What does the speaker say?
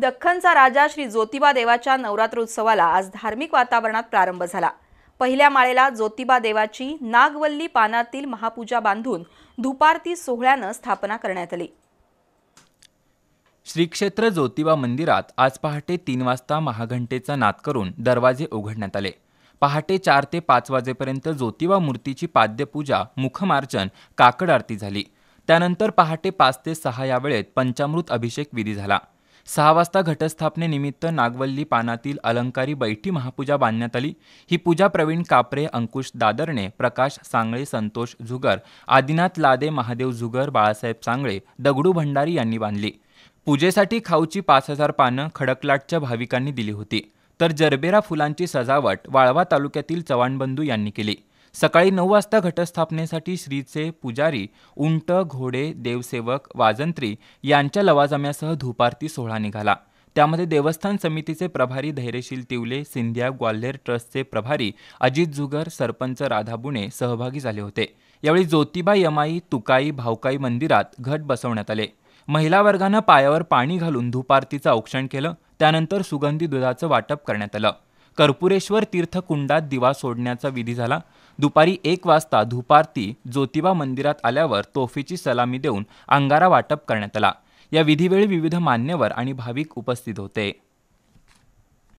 दख्खनचा राजा श्री ज्योतिबा देवाच्या नवरात्रोत्सवाला आज धार्मिक वातावरणात प्रारंभ झाला पहिल्या माळेला ज्योतिबा देवाची नागवल्ली पानातील महापूजा बांधून दुपारती सोहळ्यानं स्थापना करण्यात आली श्री क्षेत्र ज्योतिबा मंदिरात आज पहाटे तीन वाजता महाघंटेचा नाद करून दरवाजे उघडण्यात आले पहाटे चार ते पाच वाजेपर्यंत ज्योतिबा मूर्तीची पाद्यपूजा मुखमार्जन काकड आरती झाली त्यानंतर पहाटे पाच ते सहा या वेळेत पंचामृत अभिषेक विधी झाला सहा वाजता घटस्थापनेनिमित्त नागवल्ली पानातील अलंकारी बैठी महापूजा बांधण्यात आली ही पूजा प्रवीण कापरे अंकुश दादरणे प्रकाश सांगळे संतोष झुगर आदिनाथ लादे महादेव झुगर बाळासाहेब सांगळे दगडू भंडारी यांनी बांधली पूजेसाठी खाऊची पाच हजार पानं खडकलाटच्या भाविकांनी दिली होती तर जरबेरा फुलांची सजावट वाळवा तालुक्यातील चव्हाणबंधू यांनी केली सकाळी नऊ वाजता घटस्थापनेसाठी श्रीचे पुजारी उंट घोडे देवसेवक वाजंत्री यांच्या लवाजम्यासह धुपारती सोहळा निघाला त्यामध्ये देवस्थान समितीचे प्रभारी धैर्यशील तिवले सिंधिया ग्वाल्हेर ट्रस्टचे प्रभारी अजित जुगर सरपंच राधा बुणे सहभागी झाले होते यावेळी ज्योतिबा यमाई तुकाई भावकाई मंदिरात घट बसवण्यात आले महिला वर्गानं पायावर पाणी घालून धुपारतीचं औक्षण केलं त्यानंतर सुगंधी दुधाचं वाटप करण्यात आलं कर्पुरेश्वर तीर्थकुंडात दिवा सोडण्याचा विधी झाला दुपारी एक वाजता धुपारती ज्योतिबा मंदिरात आल्यावर तोफीची सलामी देऊन अंगारा वाटप करण्यात आला या विधीवेळी विविध मान्यवर आणि भाविक उपस्थित होते